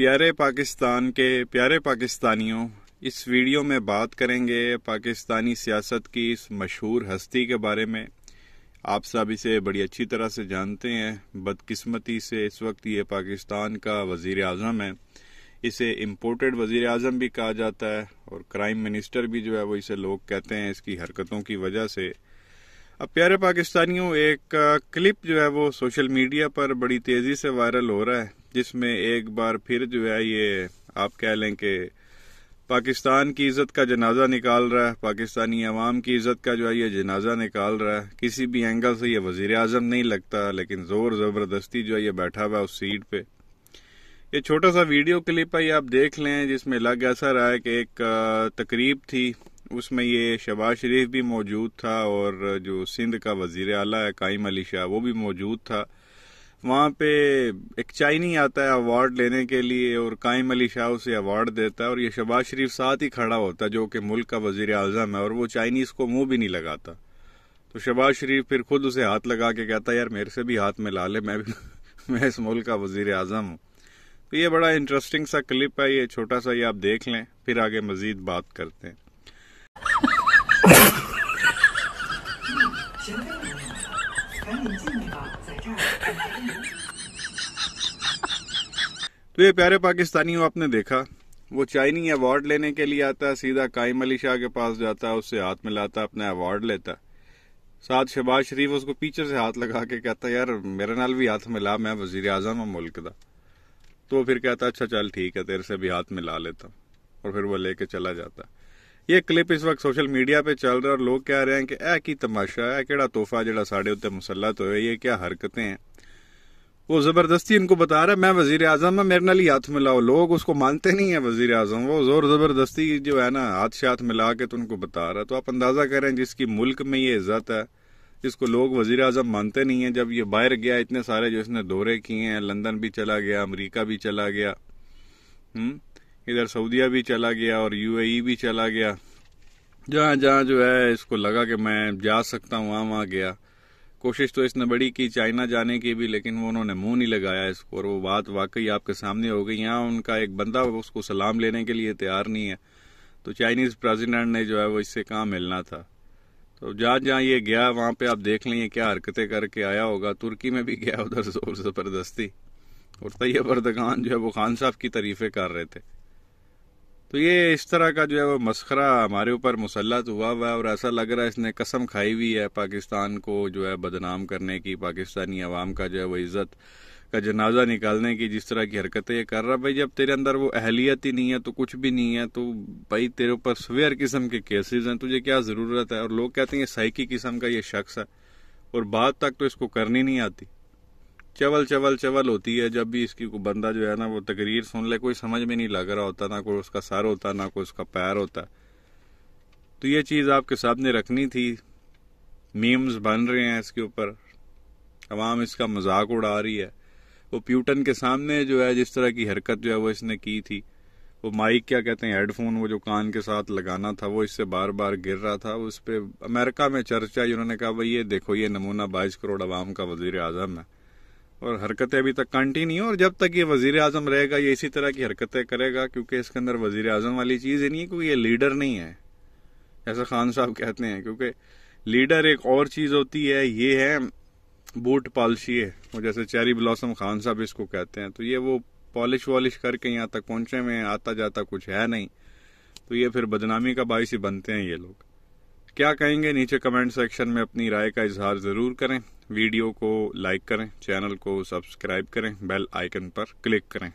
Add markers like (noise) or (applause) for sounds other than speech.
प्यारे पाकिस्तान के प्यारे पाकिस्तानियों इस वीडियो में बात करेंगे पाकिस्तानी सियासत की इस मशहूर हस्ती के बारे में आप सब इसे बड़ी अच्छी तरह से जानते हैं बदकिस्मती से इस वक्त ये पाकिस्तान का वजीर अजम है इसे इम्पोर्टेड वज़ी अजम भी कहा जाता है और क्राइम मिनिस्टर भी जो है वो इसे लोग कहते हैं इसकी हरकतों की वजह से अब प्यारे पाकिस्तानियों एक क्लिप जो है वो सोशल मीडिया पर बड़ी तेजी से वायरल हो रहा है जिसमें एक बार फिर जो है ये आप कह लें कि पाकिस्तान की इज्जत का जनाजा निकाल रहा है पाकिस्तानी अवाम की इज्जत का जो है ये जनाजा निकाल रहा है किसी भी एंगल से ये वजीर अजम नहीं लगता लेकिन जोर जबरदस्ती जो है ये बैठा हुआ है उस सीट पे ये छोटा सा वीडियो क्लिप है ये आप देख लें जिसमें लग ऐसा रहा है कि एक तकरीब थी उसमें ये शबाज शरीफ भी मौजूद था और जो सिंध का वजीर अला है कायम अली शाह वो भी मौजूद था वहाँ पे एक चाइनी आता है अवार्ड लेने के लिए और कायम अली शाह उसे अवार्ड देता है और ये शबाज शरीफ साथ ही खड़ा होता है जो कि मुल्क का वजीर अजम है और वो चाइनीज़ को मुंह भी नहीं लगाता तो शबाज शरीफ फिर खुद उसे हाथ लगा के कहता है यार मेरे से भी हाथ में ला ले मैं भी (laughs) मैं इस मुल्क का वजीर अजम हूँ तो ये बड़ा इंटरेस्टिंग सा क्लिप है ये छोटा सा ये आप देख लें फिर आगे मज़ीद बात करते हैं (laughs) तो ये प्यारे पाकिस्तानियों आपने देखा वो चाइनी अवार्ड लेने के लिए आता सीधा कायम अली शाह के पास जाता उससे हाथ मिलाता अपना अवार्ड लेता साथ शहबाज शरीफ उसको पीछे से हाथ लगा के कहता यार मेरे नाल भी हाथ मिला मैं वजीर आजम हूँ मुल्क का तो फिर कहता अच्छा चल ठीक है तेरे से भी हाथ मिला लेता और फिर वो लेके चला जाता ये क्लिप इस वक्त सोशल मीडिया पे चल रहा है और लोग कह रहे हैं कि ऐ की तमाशा है ਤੋਹਫਾ ਜਿਹੜਾ ਸਾਡੇ ਉੱਤੇ मुसलत हो ये क्या हरकतें हैं वो ज़बरदस्ती इनको बता रहा है मैं वजीर आजम हूँ मेरे नाल ही हाथ मिलाओ लोग उसको मानते नहीं है वजीर आजम वो ज़ोर ज़बरदस्ती जो है ना हाथ से हाथ मिला के तो उनको बता रहा है तो आप अंदाज़ा करें जिसकी मुल्क में ये इज़्ज़त है जिसको लोग वजीर अजम मानते नहीं है जब ये बाहर गया इतने सारे जो इसने दौरे किए हैं लंदन भी चला गया अमरीका भी चला गया हम्म इधर सऊदीया भी चला गया और यूएई भी चला गया जहाँ जहाँ जो है इसको लगा कि मैं जा सकता हूँ वहाँ वहाँ गया कोशिश तो इसने बड़ी की चाइना जाने की भी लेकिन वो उन्होंने मुंह नहीं लगाया इसको और वो बात वाकई आपके सामने हो गई यहाँ उनका एक बंदा उसको सलाम लेने के लिए तैयार नहीं है तो चाइनीज़ प्रेसिडेंट ने जो है वो इससे कहाँ मिलना था तो जहाँ जहाँ ये गया वहाँ पे आप देख लें क्या हरकतें करके आया होगा तुर्की में भी गया उधर ज़ोर ज़बरदस्ती और तैयब जो है वो खान साहब की तरीफे कर रहे थे तो ये इस तरह का जो है वो मस्खरा हमारे ऊपर मुसलत हुआ हुआ है और ऐसा लग रहा है इसने कसम खाई हुई है पाकिस्तान को जो है बदनाम करने की पाकिस्तानी आवाम का जो है वो इज़्ज़त का जनाजा निकालने की जिस तरह की हरकतें ये कर रहा भाई जब तेरे अंदर वो अहलियत ही नहीं है तो कुछ भी नहीं है तो भाई तेरे ऊपर सवेयर किस्म के केसेस हैं तुझे क्या ज़रूरत है और लोग कहते हैं ये साइकी किस्म का ये शख्स है और बात तक तो इसको करनी नहीं आती चवल चवल चवल होती है जब भी इसकी बंदा जो है ना वो तकरीर सुन ले कोई समझ में नहीं लग रहा होता ना कोई उसका सर होता ना कोई उसका पैर होता तो ये चीज़ आपके सामने रखनी थी मीम्स बन रहे हैं इसके ऊपर आवाम इसका मजाक उड़ा रही है वो प्यूटन के सामने जो है जिस तरह की हरकत जो है वो इसने की थी वो माइक क्या कहते हैं हेडफोन वो जो कान के साथ लगाना था वो इससे बार बार गिर रहा था उस पर अमेरिका में चर्चा उन्होंने कहा भाई ये देखो ये नमूना बाईस करोड़ आवाम का वजीर आजम है और हरकतें अभी तक कंटिन्यू और जब तक ये वजीर आजम रहेगा ये इसी तरह की हरकतें करेगा क्योंकि इसके अंदर वजीर आजम वाली चीज़ ही नहीं है क्योंकि ये लीडर नहीं है जैसा खान साहब कहते हैं क्योंकि लीडर एक और चीज़ होती है ये है बूट है वो जैसे चेरी ब्लॉसम खान साहब इसको कहते हैं तो ये वो पॉलिश वॉलिश करके यहाँ तक पहुंचे में आता जाता कुछ है नहीं तो ये फिर बदनामी का बायस ही बनते हैं ये लोग क्या कहेंगे नीचे कमेंट सेक्शन में अपनी राय का इजहार ज़रूर करें वीडियो को लाइक करें चैनल को सब्सक्राइब करें बेल आइकन पर क्लिक करें